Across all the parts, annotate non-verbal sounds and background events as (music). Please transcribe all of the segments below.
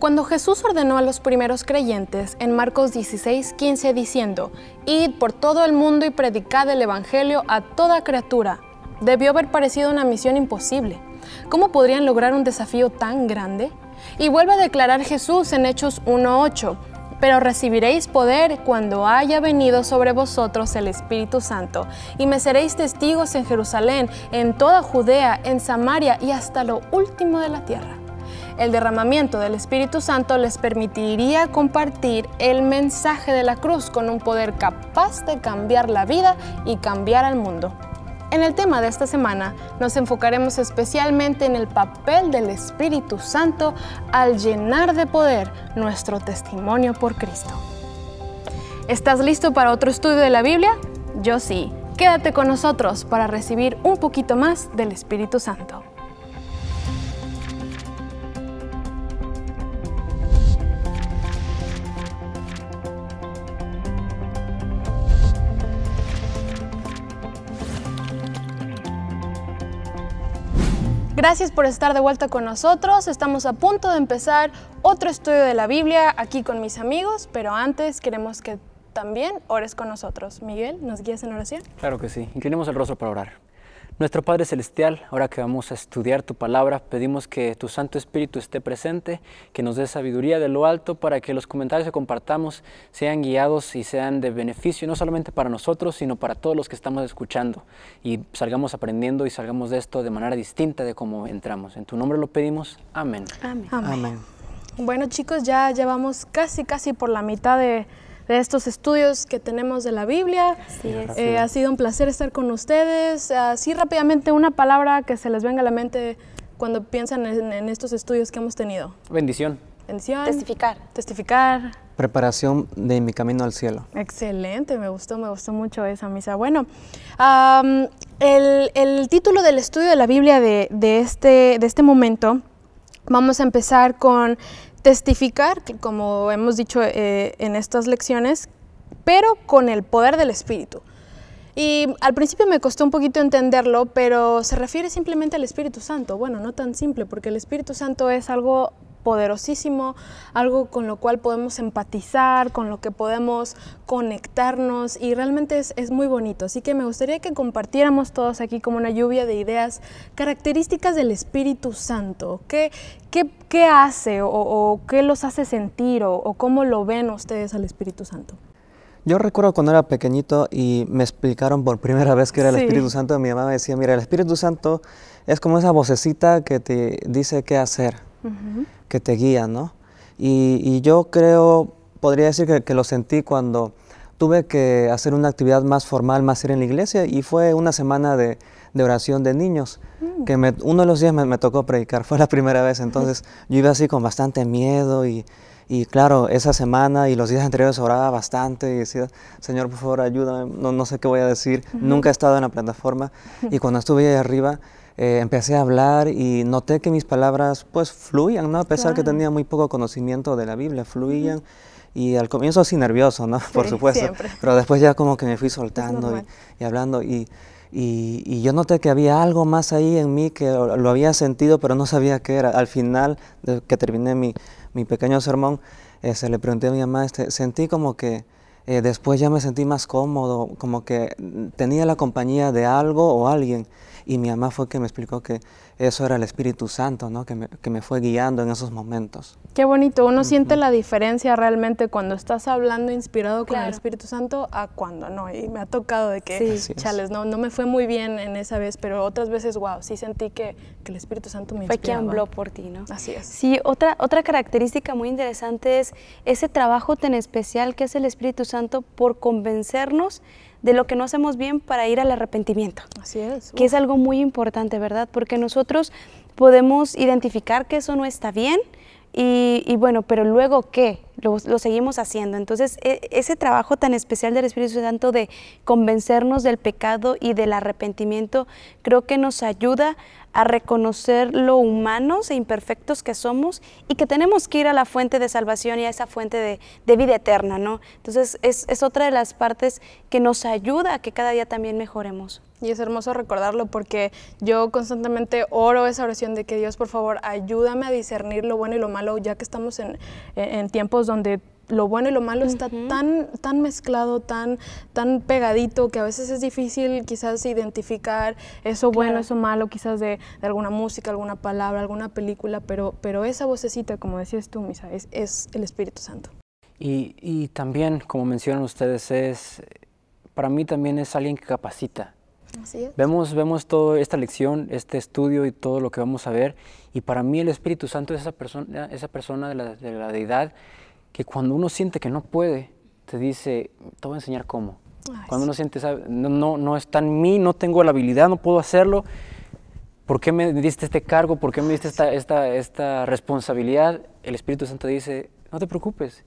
Cuando Jesús ordenó a los primeros creyentes en Marcos 16, 15 diciendo, Id por todo el mundo y predicad el Evangelio a toda criatura, debió haber parecido una misión imposible. ¿Cómo podrían lograr un desafío tan grande? Y vuelve a declarar Jesús en Hechos 1.8, pero recibiréis poder cuando haya venido sobre vosotros el Espíritu Santo, y me seréis testigos en Jerusalén, en toda Judea, en Samaria y hasta lo último de la tierra el derramamiento del Espíritu Santo les permitiría compartir el mensaje de la cruz con un poder capaz de cambiar la vida y cambiar al mundo. En el tema de esta semana nos enfocaremos especialmente en el papel del Espíritu Santo al llenar de poder nuestro testimonio por Cristo. ¿Estás listo para otro estudio de la Biblia? Yo sí. Quédate con nosotros para recibir un poquito más del Espíritu Santo. Gracias por estar de vuelta con nosotros. Estamos a punto de empezar otro estudio de la Biblia aquí con mis amigos, pero antes queremos que también ores con nosotros. Miguel, ¿nos guías en oración? Claro que sí. Inclinemos el rostro para orar. Nuestro Padre Celestial, ahora que vamos a estudiar tu palabra, pedimos que tu Santo Espíritu esté presente, que nos dé sabiduría de lo alto para que los comentarios que compartamos sean guiados y sean de beneficio, no solamente para nosotros, sino para todos los que estamos escuchando y salgamos aprendiendo y salgamos de esto de manera distinta de cómo entramos. En tu nombre lo pedimos. Amén. Amén. Amén. Bueno chicos, ya llevamos casi, casi por la mitad de de estos estudios que tenemos de la Biblia. Eh, ha sido un placer estar con ustedes. Así rápidamente, una palabra que se les venga a la mente cuando piensan en, estos estudios que hemos tenido. Bendición. Bendición. Testificar. Testificar. Preparación de mi camino al cielo. Excelente, me gustó, me gustó mucho esa misa. Bueno, el, título del estudio de la Biblia de, este, de este momento, vamos a empezar con testificar, como hemos dicho eh, en estas lecciones, pero con el poder del Espíritu. Y al principio me costó un poquito entenderlo, pero se refiere simplemente al Espíritu Santo. Bueno, no tan simple, porque el Espíritu Santo es algo poderosísimo, algo con lo cual podemos empatizar, con lo que podemos conectarnos y realmente es, muy bonito. Así que me gustaría que compartiéramos todos aquí como una lluvia de ideas características del Espíritu Santo. ¿Qué, hace o, qué los hace sentir o, cómo lo ven ustedes al Espíritu Santo? Yo recuerdo cuando era pequeñito y me explicaron por primera vez que era el Espíritu Santo, mi mamá me decía, mira, el Espíritu Santo es como esa vocecita que te dice qué hacer que te guían, ¿no? Y, yo creo, podría decir que, lo sentí cuando tuve que hacer una actividad más formal, más ir en la iglesia, y fue una semana de, oración de niños, mm. que uno de los días me, tocó predicar, (laughs) fue la primera vez, entonces (laughs) yo iba así con bastante miedo y, y claro, esa semana y los días anteriores oraba bastante y decía, Señor, por favor, ayúdame, no, sé qué voy a decir, nunca he estado en la plataforma. Y cuando estuve ahí arriba, eh, empecé a hablar y noté que mis palabras pues fluían, ¿no? A pesar que tenía muy poco conocimiento de la Biblia, fluían. Y al comienzo así nervioso, ¿no? (laughs) Por supuesto. Pero después ya como que me fui soltando y, hablando. Y, y, yo noté que había algo más ahí en mí que lo había sentido, pero no sabía qué era. Al final, que terminé mi, mi pequeño sermón, eh, se le pregunté a mi mamá, este, sentí como que... Eh, después ya me sentí más cómodo, como que tenía la compañía de algo o alguien. Y mi mamá fue que me explicó que eso era el Espíritu Santo, ¿no? que, me, que me fue guiando en esos momentos. Qué bonito, uno siente la diferencia realmente cuando estás hablando inspirado con el Espíritu Santo a cuando no. Y me ha tocado de que, chales, no, no me fue muy bien en esa vez, pero otras veces, wow, sí sentí que, que el Espíritu Santo me fue inspiraba. Fue quien habló por ti, ¿no? Así es. Sí, otra, otra característica muy interesante es ese trabajo tan especial que hace el Espíritu Santo por convencernos de lo que no hacemos bien para ir al arrepentimiento. Así es. Que es algo muy importante, ¿verdad? Porque nosotros podemos identificar que eso no está bien y, y bueno, pero luego qué? lo, seguimos haciendo. Entonces, e, ese trabajo tan especial del Espíritu Santo de convencernos del pecado y del arrepentimiento, creo que nos ayuda a reconocer lo humanos e imperfectos que somos y que tenemos que ir a la fuente de salvación y a esa fuente de, vida eterna, ¿no? Entonces, es otra de las partes que nos ayuda a que cada día también mejoremos. Y es hermoso recordarlo porque yo constantemente oro esa oración de que Dios, por favor, ayúdame a discernir lo bueno y lo malo, ya que estamos en, tiempos donde lo bueno y lo malo está tan, tan mezclado, tan, tan pegadito, que a veces es difícil quizás identificar eso bueno, eso malo, quizás de, alguna música, alguna palabra, alguna película, pero, pero esa vocecita, como decías tú, Misa, es, el Espíritu Santo. Y, también, como mencionan ustedes, es, para mí también es alguien que capacita. Vemos, vemos toda esta lección, este estudio y todo lo que vamos a ver. Y para mí el Espíritu Santo es esa persona, esa persona de, la, deidad que cuando uno siente que no puede, te dice, te voy a enseñar cómo. cuando uno siente, ¿sabe? No, no, está en mí, no tengo la habilidad, no puedo hacerlo. ¿Por qué me diste este cargo? ¿Por qué me diste esta, esta, esta responsabilidad? El Espíritu Santo dice, no te preocupes,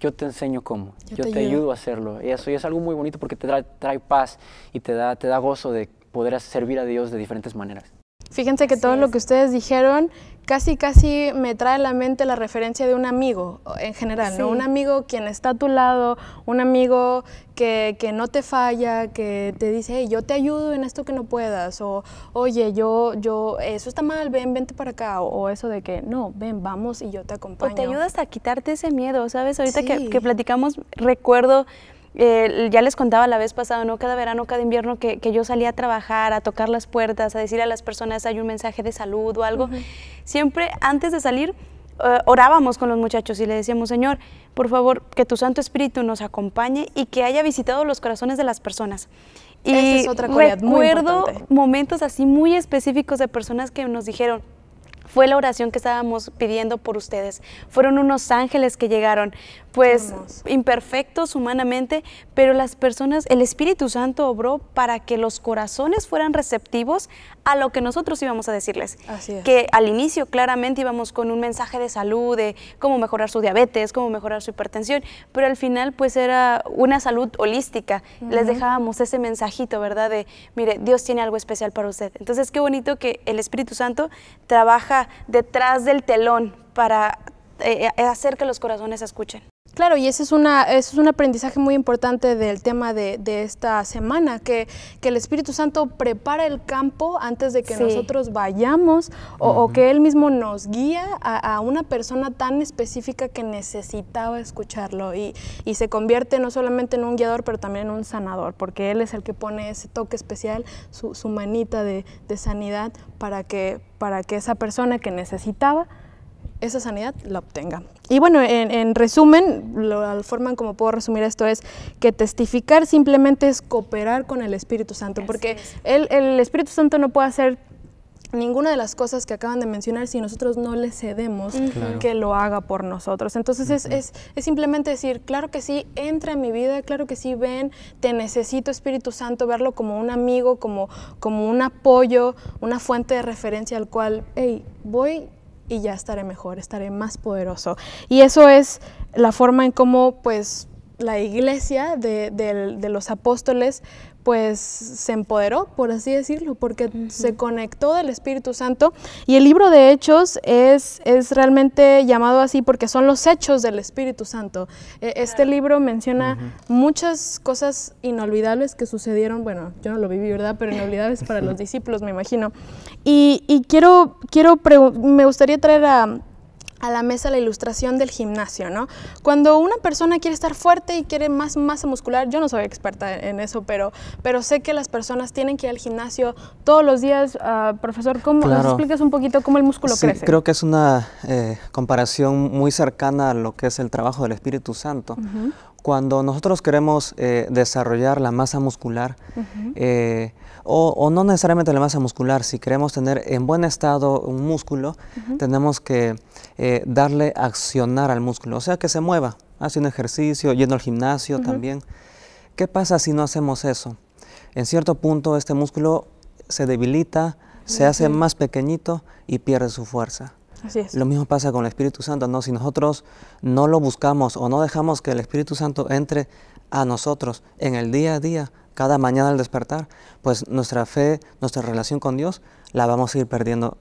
yo te enseño cómo, yo, te, ayudo a hacerlo. Y eso es algo muy bonito porque te trae, trae paz y te da, te da gozo de poder servir a Dios de diferentes maneras. Fíjense que todo lo que ustedes dijeron casi casi me trae a la mente la referencia de un amigo en general, ¿no? Un amigo quien está a tu lado, un amigo que, no te falla, que te dice, yo te ayudo en esto que no puedas, o oye, yo, yo, eso está mal, ven, vente para acá, o, eso de que, no, ven, vamos y yo te acompaño. O te ayudas a quitarte ese miedo, ¿sabes? Ahorita que, que platicamos, recuerdo eh, ya les contaba la vez pasada, ¿no? Cada verano, cada invierno que, yo salía a trabajar, a tocar las puertas, a decir a las personas hay un mensaje de salud o algo, siempre antes de salir eh, orábamos con los muchachos y le decíamos, Señor, por favor, que tu Santo Espíritu nos acompañe y que haya visitado los corazones de las personas. Y otra recuerdo momentos así muy específicos de personas que nos dijeron, fue la oración que estábamos pidiendo por ustedes. Fueron unos ángeles que llegaron, pues imperfectos humanamente, pero las personas, el Espíritu Santo obró para que los corazones fueran receptivos a lo que nosotros íbamos a decirles. Así Que al inicio claramente íbamos con un mensaje de salud, de cómo mejorar su diabetes, cómo mejorar su hipertensión, pero al final pues era una salud holística. Les dejábamos ese mensajito, ¿verdad? De, mire, Dios tiene algo especial para usted. Entonces, qué bonito que el Espíritu Santo trabaja detrás del telón para eh, eh, hacer que los corazones escuchen. Claro, y ese es, es un aprendizaje muy importante del tema de, esta semana, que, el Espíritu Santo prepara el campo antes de que nosotros vayamos o, que Él mismo nos guía a, una persona tan específica que necesitaba escucharlo y, y, se convierte no solamente en un guiador, pero también en un sanador, porque Él es el que pone ese toque especial, su, manita de, de sanidad para que, para que esa persona que necesitaba esa sanidad la obtenga. Y bueno, en, resumen, la forma en como puedo resumir esto es que testificar simplemente es cooperar con el Espíritu Santo, porque el, Espíritu Santo no puede hacer ninguna de las cosas que acaban de mencionar si nosotros no le cedemos que lo haga por nosotros. Entonces es, simplemente decir, claro que sí, entra en mi vida, claro que sí, ven, te necesito Espíritu Santo, verlo como un amigo, como, como un apoyo, una fuente de referencia al cual, hey, voy y ya estaré mejor, estaré más poderoso. Y eso es la forma en cómo pues la iglesia de, de los apóstoles pues se empoderó, por así decirlo, porque se conectó del Espíritu Santo. Y el libro de Hechos es, es realmente llamado así porque son los hechos del Espíritu Santo. E, este libro menciona muchas cosas inolvidables que sucedieron, bueno, yo no lo viví, ¿verdad? Pero inolvidables para los (laughs) discípulos, me imagino. Y, y quiero, quiero me gustaría traer a, a la mesa la ilustración del gimnasio, ¿no? Cuando una persona quiere estar fuerte y quiere más masa muscular, yo no soy experta en eso, pero, pero sé que las personas tienen que ir al gimnasio todos los días. Ah, profesor, ¿cómo nos explicas un poquito cómo el músculo sí, Creo que es una eh, comparación muy cercana a lo que es el trabajo del Espíritu Santo. Cuando nosotros queremos eh, desarrollar la masa muscular, o, no necesariamente la masa muscular, si queremos tener en buen estado un músculo, tenemos que eh, darle accionar al músculo, o sea, que se mueva, hace un ejercicio, yendo al gimnasio también. ¿Qué pasa si no hacemos eso? En cierto punto este músculo se debilita, se hace más pequeñito y pierde su fuerza. Lo mismo pasa con el Espíritu Santo, ¿no? Si nosotros no lo buscamos o no dejamos que el Espíritu Santo entre a nosotros en el día a día, cada mañana al despertar, pues nuestra fe, nuestra relación con Dios, la vamos a ir perdiendo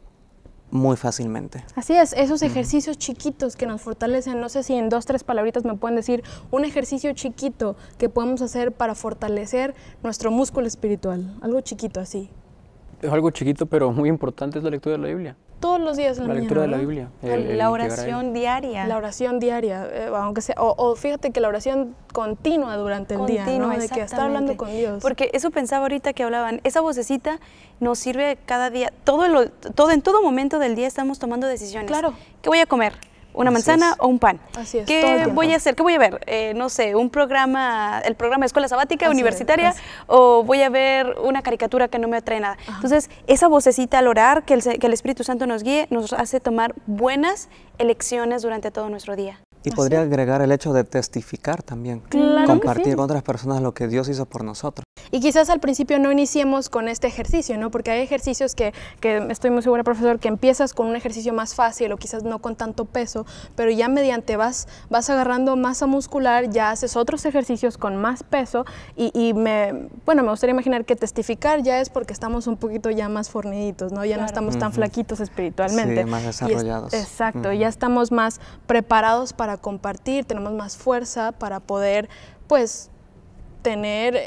muy fácilmente. Así es, esos ejercicios chiquitos que nos fortalecen, no sé si en dos, tres palabritas me pueden decir un ejercicio chiquito que podemos hacer para fortalecer nuestro músculo espiritual, algo chiquito así. Es algo chiquito pero muy importante es la lectura de la Biblia todos los días en la, lectura de la Biblia. la oración diaria. La oración diaria, eh, aunque sea, o, fíjate que la oración continua durante el día, ¿no? de que está hablando con Dios. Porque eso pensaba ahorita que hablaban, esa vocecita nos sirve cada día, todo, lo, todo en todo momento del día estamos tomando decisiones. Claro. ¿Qué voy a comer? una manzana o un pan. ¿Qué voy a hacer? ¿Qué voy a ver? Eh, no sé, un programa, el programa de escuela sabática universitaria o voy a ver una caricatura que no me atrae nada. Entonces, esa vocecita al orar que el, Espíritu Santo nos guíe nos hace tomar buenas elecciones durante todo nuestro día. Y podría agregar el hecho de testificar también, compartir con otras personas lo que Dios hizo por nosotros. Y quizás al principio no iniciemos con este ejercicio, ¿no? Porque hay ejercicios que, estoy muy segura, profesor, que empiezas con un ejercicio más fácil o quizás no con tanto peso, pero ya mediante vas, vas agarrando masa muscular, ya haces otros ejercicios con más peso y, me, bueno, me gustaría imaginar que testificar ya es porque estamos un poquito ya más forniditos, ¿no? Ya no estamos tan flaquitos espiritualmente. Sí, más desarrollados. exacto, ya estamos más preparados para compartir, tenemos más fuerza para poder, pues, tener eh,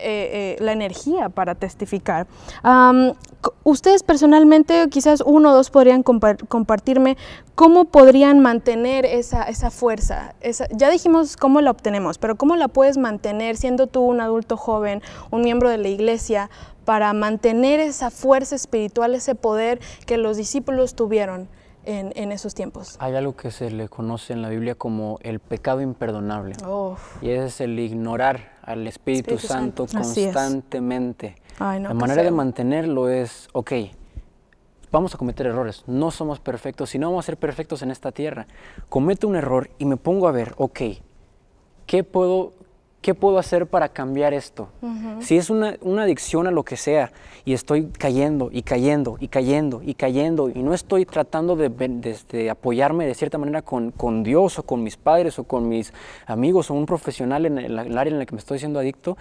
eh, la energía para testificar. ustedes personalmente, quizás uno o dos podrían compartirme cómo podrían mantener esa, fuerza. ya dijimos cómo la obtenemos, pero cómo la puedes mantener siendo tú un adulto joven, un miembro de la iglesia, para mantener esa fuerza espiritual, ese poder que los discípulos tuvieron. En, esos tiempos? Hay algo que se le conoce en la Biblia como el pecado imperdonable. Y es el ignorar al Espíritu, Santo, constantemente. la manera de mantenerlo es, ok, vamos a cometer errores, no somos perfectos si no vamos a ser perfectos en esta tierra. Cometo un error y me pongo a ver, ok, ¿qué puedo ¿qué puedo hacer para cambiar esto? Si es una, adicción a lo que sea y estoy cayendo y cayendo y cayendo y cayendo y no estoy tratando de, este, apoyarme de cierta manera con, con, Dios o con mis padres o con mis amigos o un profesional en el, área en la que me estoy siendo adicto,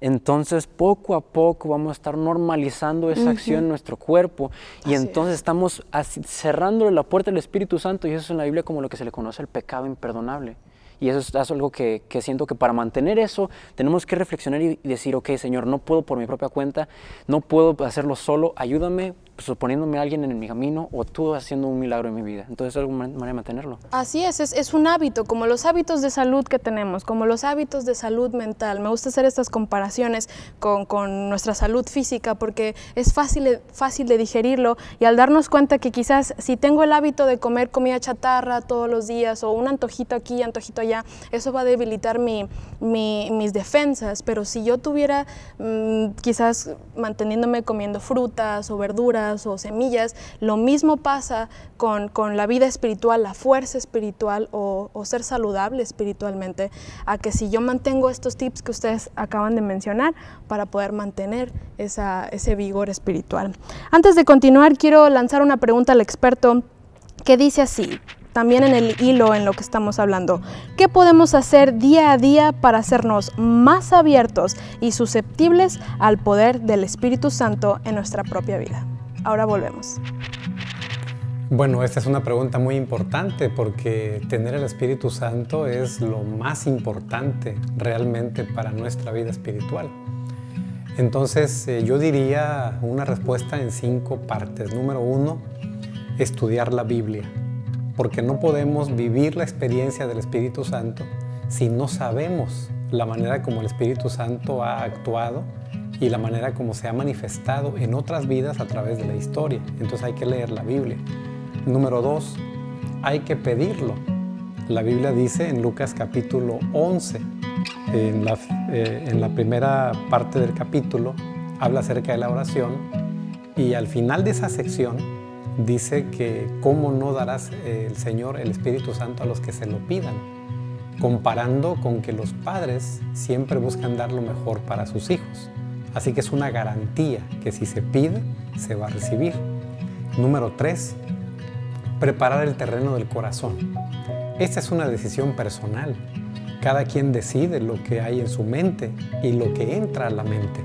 entonces poco a poco vamos a estar normalizando esa acción en nuestro cuerpo y entonces estamos cerrando la puerta del Espíritu Santo y eso es en la Biblia como lo que se le conoce el pecado imperdonable. Y eso es, algo que, siento que para mantener eso tenemos que reflexionar y decir, ok, Señor, no puedo por mi propia cuenta, no puedo hacerlo solo, ayúdame, suponiéndome pues, a alguien en mi camino o tú haciendo un milagro en mi vida. Entonces es alguna manera de mantenerlo. Así es, es, un hábito, como los hábitos de salud que tenemos, como los hábitos de salud mental. Me gusta hacer estas comparaciones con, nuestra salud física porque es fácil, fácil de digerirlo y al darnos cuenta que quizás si tengo el hábito de comer comida chatarra todos los días o un antojito aquí, antojito allá, eso va a debilitar mis defensas. Pero si yo tuviera mm, quizás manteniéndome comiendo frutas o verduras, o semillas. Lo mismo pasa con, la vida espiritual, la fuerza espiritual o, ser saludable espiritualmente, a que si yo mantengo estos tips que ustedes acaban de mencionar para poder mantener ese vigor espiritual. Antes de continuar, quiero lanzar una pregunta al experto que dice así, también en el hilo en lo que estamos hablando. ¿Qué podemos hacer día a día para hacernos más abiertos y susceptibles al poder del Espíritu Santo en nuestra propia vida? Ahora volvemos. Bueno, esta es una pregunta muy importante porque tener el Espíritu Santo es lo más importante realmente para nuestra vida espiritual. Entonces eh, yo diría una respuesta en cinco partes. Número uno, estudiar la Biblia, porque no podemos vivir la experiencia del Espíritu Santo si no sabemos la manera como el Espíritu Santo ha actuado y la manera como se ha manifestado en otras vidas a través de la historia. Entonces hay que leer la Biblia. Número dos, hay que pedirlo. La Biblia dice en Lucas capítulo 11, eh, en la, primera parte del capítulo, habla acerca de la oración y al final de esa sección dice que cómo no darás eh, el Señor, el Espíritu Santo, a los que se lo pidan, comparando con que los padres siempre buscan dar lo mejor para sus hijos. Así que es una garantía que si se pide, se va a recibir. Número 3. preparar el terreno del corazón. Esta es una decisión personal. Cada quien decide lo que hay en su mente y lo que entra a la mente.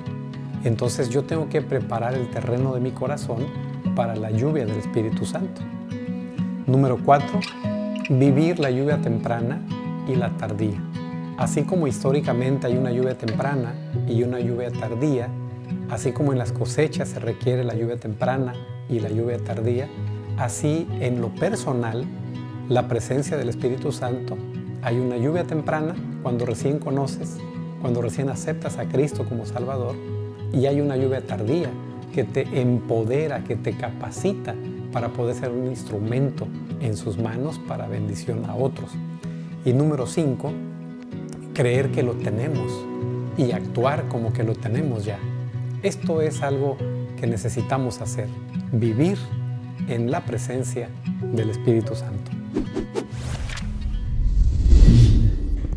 Entonces yo tengo que preparar el terreno de mi corazón para la lluvia del Espíritu Santo. Número 4. Vivir la lluvia temprana y la tardía. Así como históricamente hay una lluvia temprana y una lluvia tardía, así como en las cosechas se requiere la lluvia temprana y la lluvia tardía, así en lo personal, la presencia del Espíritu Santo, hay una lluvia temprana cuando recién conoces, cuando recién aceptas a Cristo como Salvador, y hay una lluvia tardía que te empodera, que te capacita para poder ser un instrumento en sus manos para bendición a otros. Y número 5, creer que lo tenemos y actuar como que lo tenemos ya. Esto es algo que necesitamos hacer, vivir en la presencia del Espíritu Santo.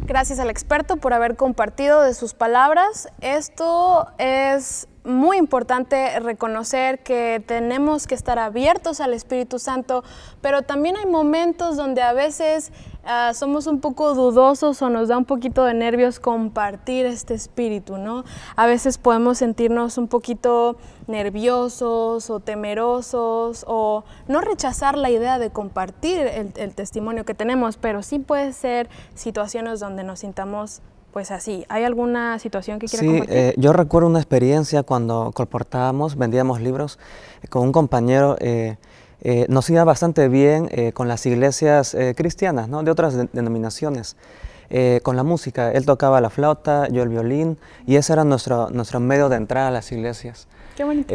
Gracias al experto por haber compartido de sus palabras. Esto es muy importante reconocer que tenemos que estar abiertos al Espíritu Santo, pero también hay momentos donde a veces Ah, somos un poco dudosos o nos da un poquito de nervios compartir este espíritu, ¿no? A veces podemos sentirnos un poquito nerviosos o temerosos o no rechazar la idea de compartir el, testimonio que tenemos, pero sí puede ser situaciones donde nos sintamos pues así. ¿Hay alguna situación que quieras sí, compartir? Eh, yo recuerdo una experiencia cuando comportábamos, vendíamos libros eh, con un compañero. Eh, eh, nos iba bastante bien eh, con las iglesias eh, cristianas, ¿no? de otras denominaciones, con la música. Él tocaba la flauta, yo el violín, y ese era nuestro, nuestro medio de entrar a las iglesias. Qué bonito.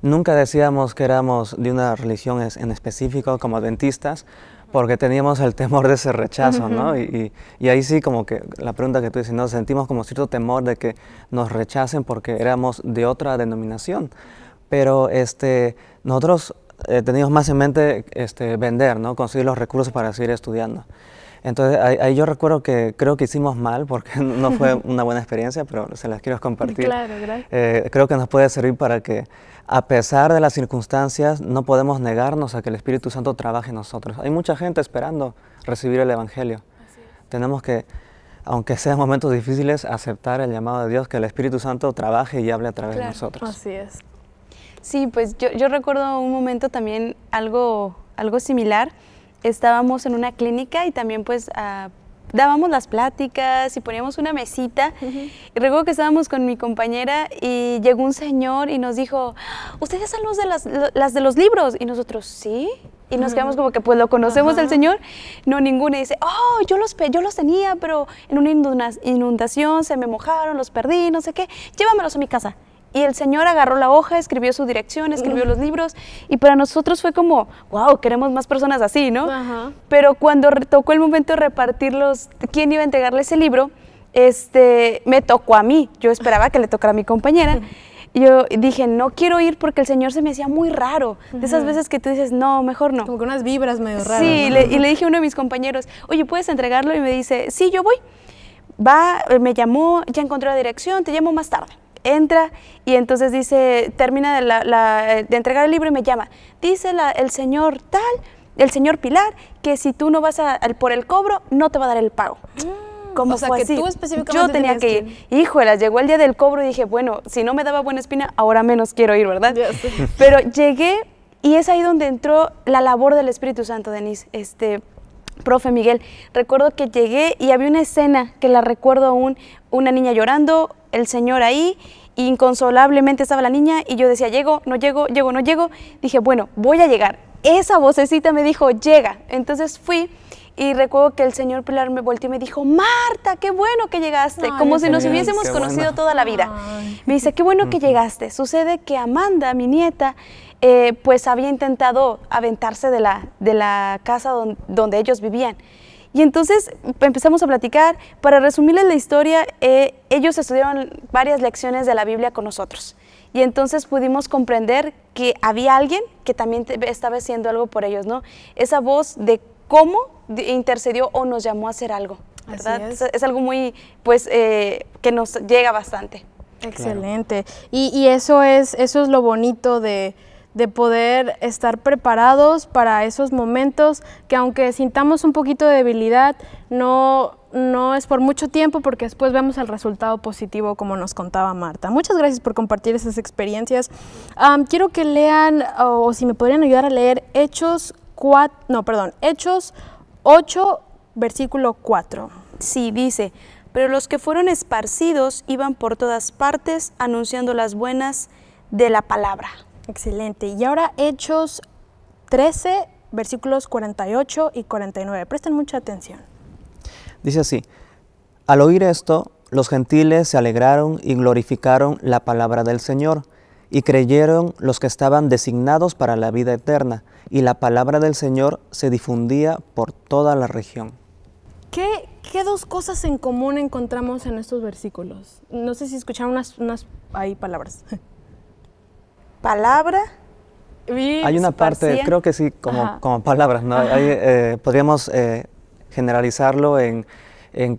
nunca decíamos que éramos de una religión en específico, como adventistas, porque teníamos el temor de ese rechazo, ¿no? Y, ahí sí, como que la pregunta que tú dices, ¿no? Sentimos como cierto temor de que nos rechacen porque éramos de otra denominación. Pero este, nosotros eh, teníamos más en mente este, vender, ¿no? conseguir los recursos para seguir estudiando. Entonces ahí, yo recuerdo que creo que hicimos mal porque (laughs) no fue (laughs) una buena experiencia, pero se las quiero compartir. Claro, gracias. Eh, creo que nos puede servir para que a pesar de las circunstancias no podemos negarnos a que el Espíritu Santo trabaje en nosotros. Hay mucha gente esperando recibir el Evangelio. Tenemos que, aunque sean momentos difíciles, aceptar el llamado de Dios, que el Espíritu Santo trabaje y hable a través de nosotros. Así es. Sí, pues yo, yo recuerdo un momento también algo, algo similar. Estábamos en una clínica y también pues ah, dábamos las pláticas y poníamos una mesita. Y recuerdo que estábamos con mi compañera y llegó un señor y nos dijo, ustedes son los de las, de los libros. Y nosotros, sí. Y nos quedamos como que, pues, ¿lo conocemos el Señor? No, ninguna. Y dice, oh, yo los, yo los tenía, pero en una inundación se me mojaron, los perdí, no sé qué. Llévamelos a mi casa. Y el señor agarró la hoja, escribió su dirección, escribió los libros y para nosotros fue como, wow, queremos más personas así, ¿no? Pero cuando tocó el momento de repartirlos, quién iba a entregarle ese libro, este, me tocó a mí. Yo esperaba que le tocara a mi compañera. (laughs) yo dije, no quiero ir porque el Señor se me hacía muy raro. De esas veces que tú dices, no, mejor no. Como que unas vibras medio raras. Sí, y le dije a uno de mis compañeros, oye, ¿puedes entregarlo? Y me dice, sí, yo voy. Va, me llamó, ya encontré la dirección, te llamo más tarde entra y entonces dice, termina de, entregar el libro y me llama. Dice el señor tal, el señor Pilar, que si tú no vas por el cobro, no te va a dar el pago. Mm. o sea, que tú específicamente Yo tenía que ir. Híjole, llegó el día del cobro y dije, bueno, si no me daba buena espina, ahora menos quiero ir, ¿verdad? (laughs) Pero llegué y es ahí donde entró la labor del Espíritu Santo, Denise. Este, profe Miguel, recuerdo que llegué y había una escena que la recuerdo aún, una niña llorando, el señor ahí, inconsolablemente estaba la niña y yo decía, llego, no llego, llego, no llego. Dije, bueno, voy a llegar. Esa vocecita me dijo, llega. Entonces fui y recuerdo que el señor Pilar me volteó y me dijo, Marta, qué bueno que llegaste, como si nos hubiésemos conocido toda la vida. Me dice, qué bueno que llegaste. Sucede que Amanda, mi nieta, eh, pues había intentado aventarse de la, de la casa donde ellos vivían. Y entonces empezamos a platicar. Para resumirles la historia, eh, ellos estudiaron varias lecciones de la Biblia con nosotros. Y entonces pudimos comprender que había alguien que también estaba haciendo algo por ellos, ¿no? Esa voz de cómo intercedió o nos llamó a hacer algo, Es. algo muy, pues, eh, que nos llega bastante. Excelente. Y, y, eso, es, eso es lo bonito de, de poder estar preparados para esos momentos que aunque sintamos un poquito de debilidad, no, es por mucho tiempo porque después vemos el resultado positivo como nos contaba Marta. Muchas gracias por compartir esas experiencias. quiero que lean o, si me podrían ayudar a leer Hechos 4, no, perdón, Hechos 8, versículo 4. Sí, dice, pero los que fueron esparcidos iban por todas partes anunciando las buenas de la palabra. Excelente. Y ahora Hechos 13, versículos 48 y 49. Presten mucha atención. Dice así, al oír esto, los gentiles se alegraron y glorificaron la palabra del Señor, y creyeron los que estaban designados para la vida eterna, y la palabra del Señor se difundía por toda la región. ¿Qué, qué dos cosas en común encontramos en estos versículos? No sé si escucharon unas, unas ahí palabras. (laughs) palabra. Y Hay una parte, creo que sí, como, como palabras, ¿no? Eh, podríamos eh, generalizarlo en,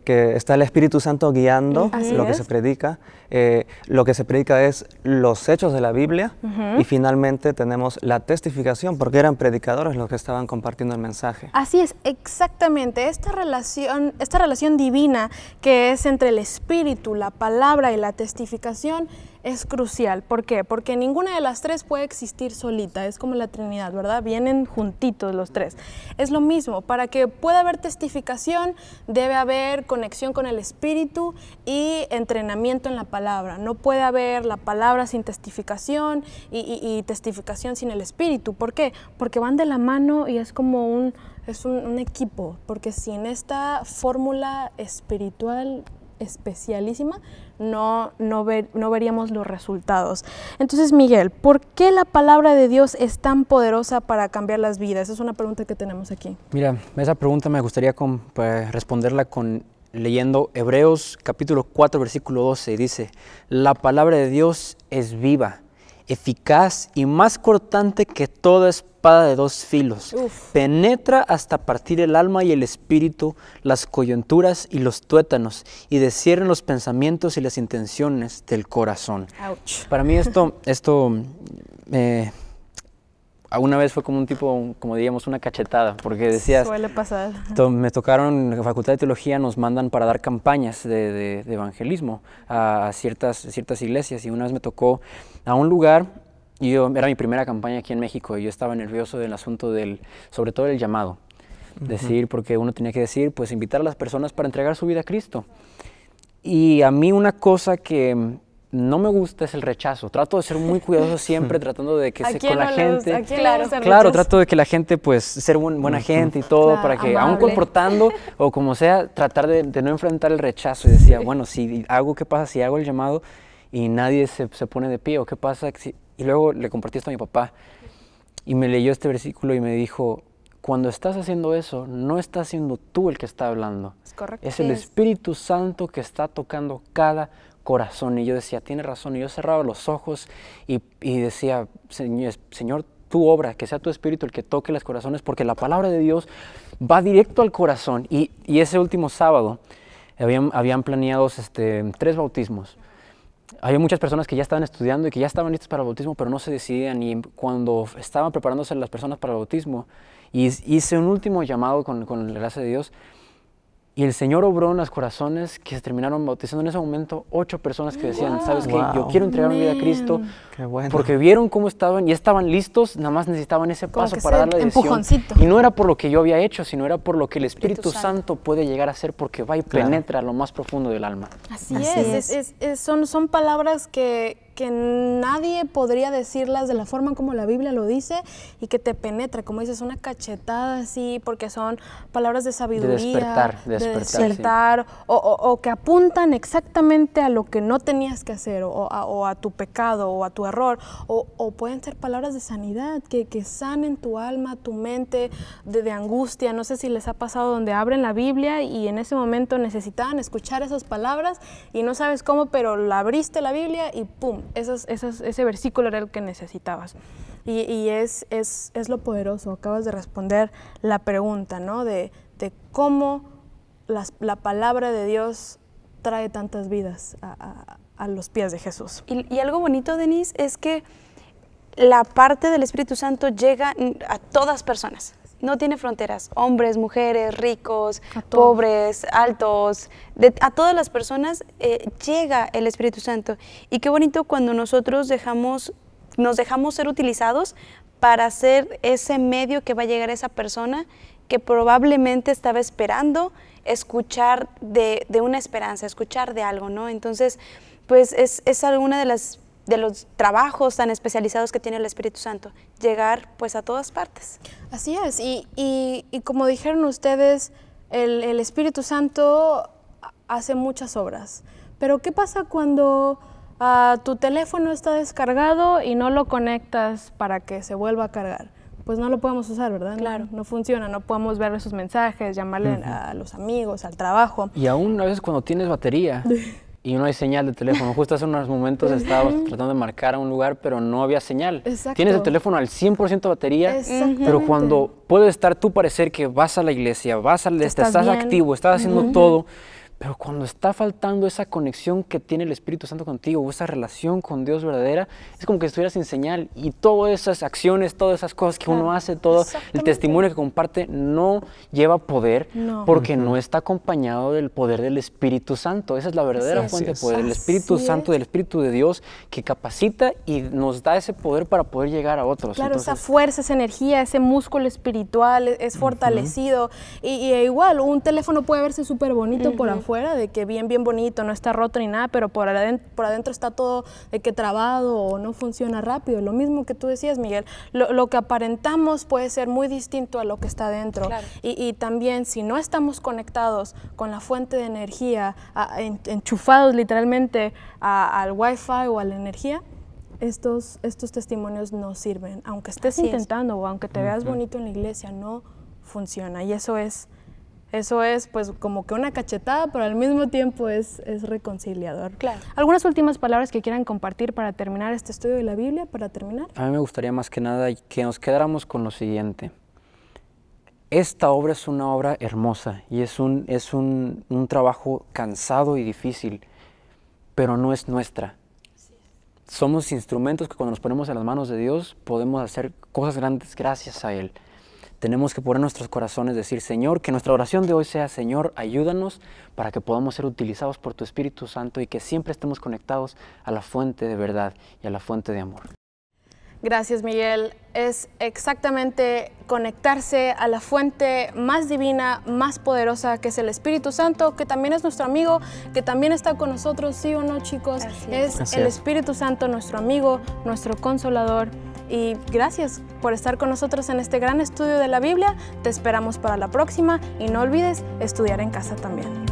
que está el Espíritu Santo guiando lo que se predica. Eh, lo que se predica es los hechos de la Biblia y finalmente tenemos la testificación, porque eran predicadores los que estaban compartiendo el mensaje. Así es, exactamente. Esta relación, esta relación divina que es entre el Espíritu, la palabra y la testificación es crucial. ¿Por qué? Porque ninguna de las tres puede existir solita, es como la Trinidad, ¿verdad? Vienen juntitos los tres. Es lo mismo, para que pueda haber testificación debe haber conexión con el Espíritu y entrenamiento en la palabra. No puede haber la palabra sin testificación y, testificación sin el Espíritu. ¿Por qué? Porque van de la mano y es como un... Es un equipo, porque sin esta fórmula espiritual especialísima, no, no, ver, no veríamos los resultados. Entonces, Miguel, ¿por qué la palabra de Dios es tan poderosa para cambiar las vidas? es una pregunta que tenemos aquí. Mira, esa pregunta me gustaría pues, responderla con leyendo Hebreos capítulo 4, versículo 12. Dice, la palabra de Dios es viva eficaz y más cortante que toda espada de dos filos. Penetra hasta partir el alma y el espíritu, las coyunturas y los tuétanos, y desierren los pensamientos y las intenciones del corazón. Para mí esto, esto eh, una vez fue como un tipo, como diríamos, una cachetada, porque decías... Suele pasar. me tocaron, en la Facultad de Teología nos mandan para dar campañas de, evangelismo a ciertas, ciertas iglesias y una vez me tocó a un lugar y yo, era mi primera campaña aquí en México y yo estaba nervioso del asunto del, sobre todo el llamado. Decir, porque uno tenía que decir, pues invitar a las personas para entregar su vida a Cristo. Y a mí una cosa que no me gusta es el rechazo. Trato de ser muy cuidadoso (laughs) siempre, tratando de que se, con la gente. claro, claro trato de que la gente, pues, ser buena gente y todo, para que, aún comportando (laughs) o como sea, tratar de, no enfrentar el rechazo. Y decía, bueno, si hago, ¿qué pasa? Si hago el llamado y nadie se, se pone de pie, ¿o qué pasa? y luego le compartí esto a mi papá y me leyó este versículo y me dijo, cuando estás haciendo eso, no estás siendo tú el que está hablando. Es, correcto. es el Espíritu Santo que está tocando cada corazón. Y yo decía, tiene razón. Y yo cerraba los ojos y, y decía, Señor, Señor, tu obra, que sea tu espíritu el que toque los corazones, porque la palabra de Dios va directo al corazón. Y, y ese último sábado habían, habían planeados este, tres bautismos. Había muchas personas que ya estaban estudiando y que ya estaban listas para el bautismo, pero no se decidían. Y cuando estaban preparándose las personas para el bautismo, y hice un último llamado con, con la gracia de Dios. Y el Señor obró en los corazones que se terminaron bautizando en ese momento ocho personas que decían, sabes qué? que yo quiero entregar mi vida a Cristo, porque vieron cómo estaban y estaban listos, nada más necesitaban ese paso para dar la decisión. Y no era por lo que yo había hecho, sino era por lo que el Espíritu, Santo. puede llegar a hacer porque va y penetra lo más profundo del alma. Así, es, es son, son palabras que, que nadie podría decirlas de la forma como la Biblia lo dice y que te penetra, como dices, una cachetada así, porque son palabras de sabiduría, de despertar, de despertar, o, que apuntan exactamente a lo que no tenías que hacer o, a, tu pecado o a tu error, o, pueden ser palabras de sanidad, que, sanen tu alma, tu mente, de, de angustia, no sé si les ha pasado donde abren la Biblia y en ese momento necesitaban escuchar esas palabras y no sabes cómo, pero la abriste la Biblia y ¡pum! ese versículo era el que necesitabas. Y, es, lo poderoso, acabas de responder la pregunta, ¿no? De, cómo la palabra de Dios trae tantas vidas a, los pies de Jesús. Y, y algo bonito, Denise, es que la parte del Espíritu Santo llega a todas personas no tiene fronteras. Hombres, mujeres, ricos, pobres, altos, a todas las personas eh, llega el Espíritu Santo. Y qué bonito cuando nosotros dejamos, nos dejamos ser utilizados para ser ese medio que va a llegar a esa persona que probablemente estaba esperando escuchar de, una esperanza, escuchar de algo, ¿no? Entonces, pues es, es alguna de las de los trabajos tan especializados que tiene el Espíritu Santo, llegar pues a todas partes. Así es, y, como dijeron ustedes, el, Espíritu Santo hace muchas obras, pero ¿qué pasa cuando ah, tu teléfono está descargado y no lo conectas para que se vuelva a cargar? Pues no lo podemos usar, ¿verdad? Claro, no, funciona, no podemos ver esos mensajes, llamarle a los amigos, al trabajo. Y aún a veces cuando tienes batería. (laughs) y no hay señal de teléfono. Justo hace unos momentos estábamos tratando de marcar a un lugar, pero no había señal. Tienes el teléfono al 100% batería, pero cuando puede estar tú parecer que vas a la iglesia, vas al este, estás, activo, estás haciendo todo, pero cuando está faltando esa conexión que tiene el Espíritu Santo contigo, o esa relación con Dios verdadera, es como que estuvieras sin señal y todas esas acciones, todas esas cosas que uno hace, todo el testimonio que comparte no lleva poder porque no está acompañado del poder del Espíritu Santo. Esa es la verdadera fuente de poder, el Espíritu Santo, del Espíritu de Dios que capacita y nos da ese poder para poder llegar a otros. Claro, esa fuerza, esa energía, ese músculo espiritual es, fortalecido y, igual un teléfono puede verse súper bonito por afuera de que bien, bien bonito, no está roto ni nada, pero por adentro, por adentro está todo de que trabado o no funciona rápido. Lo mismo que tú decías, Miguel, lo, que aparentamos puede ser muy distinto a lo que está dentro. Y, también si no estamos conectados con la fuente de energía, enchufados literalmente a, al wifi o a la energía, estos, estos testimonios no sirven. Aunque estés intentando o aunque te veas bonito en la iglesia, no funciona. Y eso es eso es pues como que una cachetada, pero al mismo tiempo es, reconciliador. ¿Algunas últimas palabras que quieran compartir para terminar este estudio de la Biblia, para terminar? A mí me gustaría más que nada que nos quedáramos con lo siguiente. Esta obra es una obra hermosa y es un, trabajo cansado y difícil, pero no es nuestra. Sí. Somos instrumentos que cuando nos ponemos en las manos de Dios podemos hacer cosas grandes gracias a Él tenemos que poner nuestros corazones, decir, Señor, que nuestra oración de hoy sea, Señor, ayúdanos para que podamos ser utilizados por tu Espíritu Santo y que siempre estemos conectados a la fuente de verdad y a la fuente de amor. Gracias, Miguel. Es exactamente conectarse a la fuente más divina, más poderosa, que es el Espíritu Santo, que también es nuestro amigo, que también está con nosotros, sí o no, chicos. es el Espíritu Santo, nuestro amigo, nuestro consolador y gracias por estar con nosotros en este gran estudio de la Biblia. Te esperamos para la próxima y no olvides estudiar en casa también.